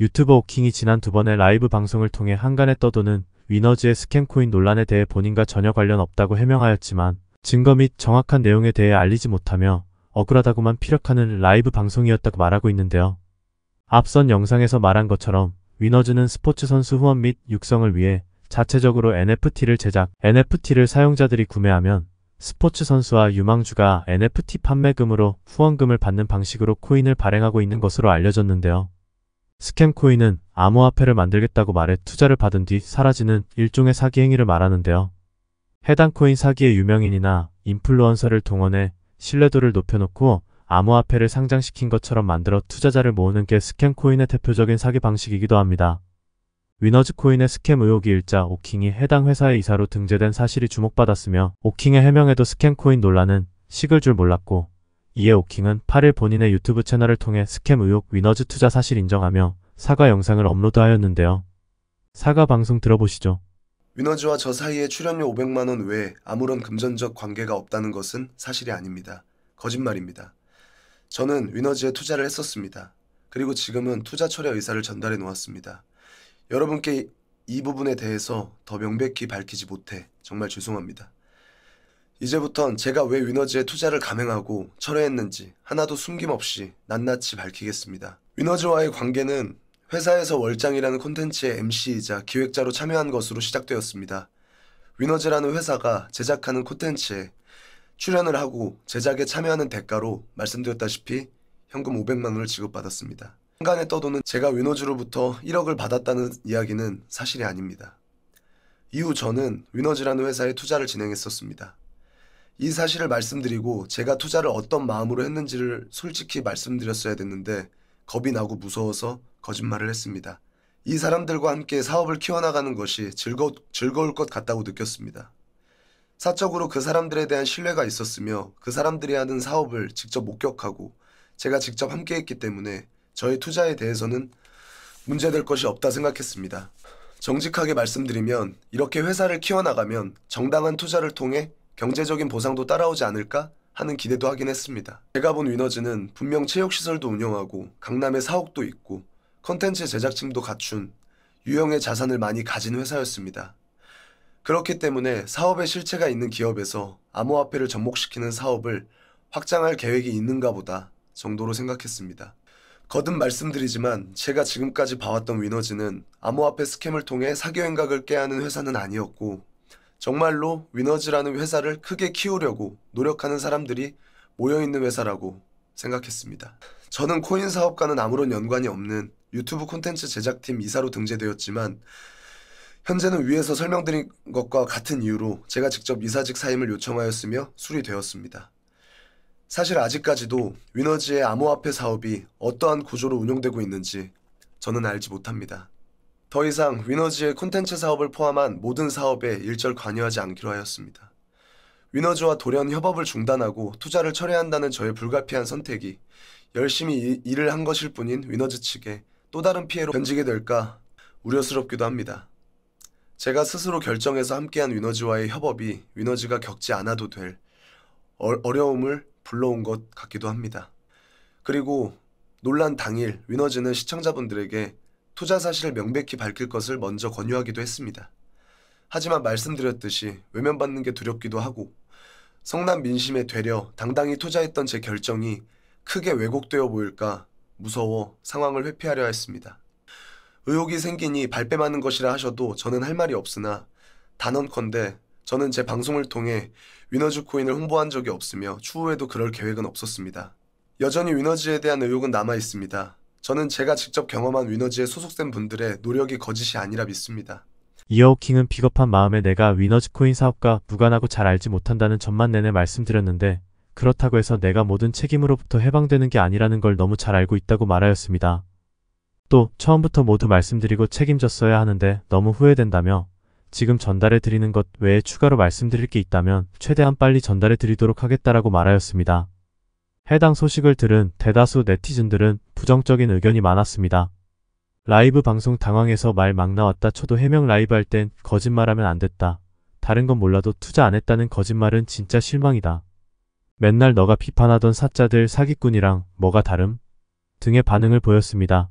유튜버 오킹이 지난 두 번의 라이브 방송을 통해 한간에 떠도는 위너즈의 스캠 코인 논란에 대해 본인과 전혀 관련 없다고 해명하였지만 증거 및 정확한 내용에 대해 알리지 못하며 억울하다고만 피력하는 라이브 방송이었다고 말하고 있는데요. 앞선 영상에서 말한 것처럼 위너즈는 스포츠 선수 후원 및 육성을 위해 자체적으로 NFT를 제작, NFT를 사용자들이 구매하면 스포츠 선수와 유망주가 NFT 판매금으로 후원금을 받는 방식으로 코인을 발행하고 있는 것으로 알려졌는데요. 스캠 코인은 암호화폐를 만들겠다고 말해 투자를 받은 뒤 사라지는 일종의 사기 행위를 말하는데요. 해당 코인 사기의 유명인이나 인플루언서를 동원해 신뢰도를 높여놓고 암호화폐를 상장시킨 것처럼 만들어 투자자를 모으는 게 스캠 코인의 대표적인 사기 방식이기도 합니다. 위너즈 코인의 스캠 의혹이 일자 오킹이 해당 회사의 이사로 등재된 사실이 주목받았으며 오킹의 해명에도 스캠 코인 논란은 식을 줄 몰랐고 이에 오킹은 8일 본인의 유튜브 채널을 통해 스캠 의혹 위너즈 투자 사실 인정하며 사과 영상을 업로드하였는데요. 사과 방송 들어보시죠. 위너즈와 저 사이에 출연료 500만원 외에 아무런 금전적 관계가 없다는 것은 사실이 아닙니다. 거짓말입니다. 저는 위너즈에 투자를 했었습니다. 그리고 지금은 투자 철회 의사를 전달해 놓았습니다. 여러분께 이 부분에 대해서 더 명백히 밝히지 못해 정말 죄송합니다. 이제부턴 제가 왜 위너지에 투자를 감행하고 철회했는지 하나도 숨김없이 낱낱이 밝히겠습니다. 위너지와의 관계는 회사에서 월장이라는 콘텐츠의 MC이자 기획자로 참여한 것으로 시작되었습니다. 위너즈라는 회사가 제작하는 콘텐츠에 출연을 하고 제작에 참여하는 대가로 말씀드렸다시피 현금 500만 원을 지급받았습니다. 한간에 떠도는 제가 위너즈로부터 1억을 받았다는 이야기는 사실이 아닙니다. 이후 저는 위너즈라는 회사에 투자를 진행했었습니다. 이 사실을 말씀드리고 제가 투자를 어떤 마음으로 했는지를 솔직히 말씀드렸어야 됐는데 겁이 나고 무서워서 거짓말을 했습니다. 이 사람들과 함께 사업을 키워나가는 것이 즐거, 즐거울 것 같다고 느꼈습니다. 사적으로 그 사람들에 대한 신뢰가 있었으며 그 사람들이 하는 사업을 직접 목격하고 제가 직접 함께 했기 때문에 저의 투자에 대해서는 문제될 것이 없다 생각했습니다. 정직하게 말씀드리면 이렇게 회사를 키워나가면 정당한 투자를 통해 경제적인 보상도 따라오지 않을까 하는 기대도 하긴 했습니다. 제가 본 위너즈는 분명 체육시설도 운영하고 강남에 사옥도 있고 컨텐츠 제작팀도 갖춘 유형의 자산을 많이 가진 회사였습니다. 그렇기 때문에 사업의 실체가 있는 기업에서 암호화폐를 접목시키는 사업을 확장할 계획이 있는가 보다 정도로 생각했습니다. 거듭 말씀드리지만 제가 지금까지 봐왔던 위너지는 암호화폐 스캠을 통해 사교 행각을 깨하는 회사는 아니었고 정말로 위너즈라는 회사를 크게 키우려고 노력하는 사람들이 모여있는 회사라고 생각했습니다. 저는 코인 사업과는 아무런 연관이 없는 유튜브 콘텐츠 제작팀 이사로 등재되었지만 현재는 위에서 설명드린 것과 같은 이유로 제가 직접 이사직 사임을 요청하였으며 수리되었습니다. 사실 아직까지도 위너지의 암호화폐 사업이 어떠한 구조로 운영되고 있는지 저는 알지 못합니다. 더 이상 위너즈의 콘텐츠 사업을 포함한 모든 사업에 일절 관여하지 않기로 하였습니다. 위너즈와 돌연 협업을 중단하고 투자를 철회한다는 저의 불가피한 선택이 열심히 이, 일을 한 것일 뿐인 위너즈 측에 또 다른 피해로 변지게 될까 우려스럽기도 합니다. 제가 스스로 결정해서 함께한 위너즈와의 협업이 위너즈가 겪지 않아도 될 어, 려움을 불러온 것 같기도 합니다. 그리고 논란 당일 위너즈는 시청자분들에게 투자 사실을 명백히 밝힐 것을 먼저 권유하기도 했습니다. 하지만 말씀드렸듯이 외면받는 게 두렵기도 하고 성남 민심에 되려 당당히 투자했던 제 결정이 크게 왜곡되어 보일까 무서워 상황을 회피하려 했습니다. 의혹이 생기니 발뺌하는 것이라 하셔도 저는 할 말이 없으나 단언컨대 저는 제 방송을 통해 위너즈 코인을 홍보한 적이 없으며 추후에도 그럴 계획은 없었습니다. 여전히 위너즈에 대한 의혹은 남아 있습니다. 저는 제가 직접 경험한 위너지에 소속된 분들의 노력이 거짓이 아니라 믿습니다. 이어킹은 비겁한 마음에 내가 위너지 코인 사업과 무관하고 잘 알지 못한다는 전만 내내 말씀드렸는데 그렇다고 해서 내가 모든 책임으로부터 해방되는 게 아니라는 걸 너무 잘 알고 있다고 말하였습니다. 또 처음부터 모두 말씀드리고 책임졌어야 하는데 너무 후회된다며 지금 전달해 드리는 것 외에 추가로 말씀드릴 게 있다면 최대한 빨리 전달해 드리도록 하겠다라고 말하였습니다. 해당 소식을 들은 대다수 네티즌들은 부정적인 의견이 많았습니다. 라이브 방송 당황해서 말 막 나왔다 쳐도 해명 라이브 할 땐 거짓말하면 안 됐다. 다른 건 몰라도 투자 안 했다는 거짓말은 진짜 실망이다. 맨날 너가 비판하던 사자들 사기꾼이랑 뭐가 다름? 등의 반응을 보였습니다.